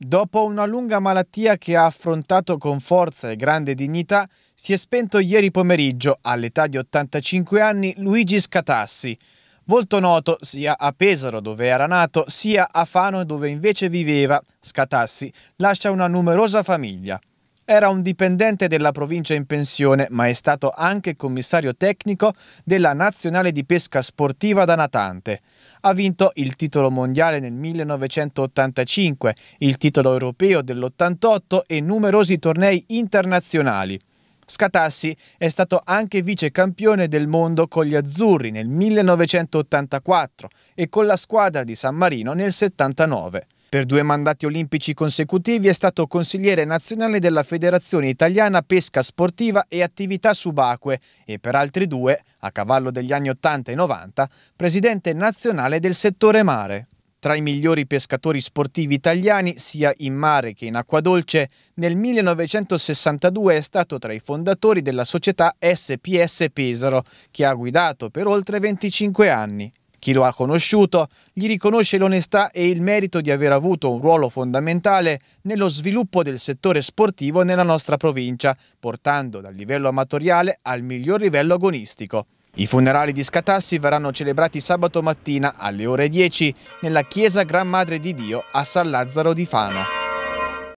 Dopo una lunga malattia che ha affrontato con forza e grande dignità, si è spento ieri pomeriggio, all'età di 85 anni, Luigi Scatassi, volto noto sia a Pesaro dove era nato, sia a Fano dove invece viveva. Scatassi lascia una numerosa famiglia. Era un dipendente della provincia in pensione, ma è stato anche commissario tecnico della nazionale di pesca sportiva da natante. Ha vinto il titolo mondiale nel 1985, il titolo europeo dell'88 e numerosi tornei internazionali. Scatassi è stato anche vice campione del mondo con gli Azzurri nel 1984 e con la squadra di San Marino nel 1979. Per due mandati olimpici consecutivi è stato consigliere nazionale della Federazione Italiana Pesca Sportiva e Attività Subacque e per altri due, a cavallo degli anni 80 e 90, presidente nazionale del settore mare. Tra i migliori pescatori sportivi italiani, sia in mare che in acqua dolce, nel 1962 è stato tra i fondatori della società SPS Pesaro, che ha guidato per oltre 25 anni. Chi lo ha conosciuto gli riconosce l'onestà e il merito di aver avuto un ruolo fondamentale nello sviluppo del settore sportivo nella nostra provincia, portando dal livello amatoriale al miglior livello agonistico. I funerali di Scatassi verranno celebrati sabato mattina alle ore 10 nella chiesa Gran Madre di Dio a San Lazzaro di Fano.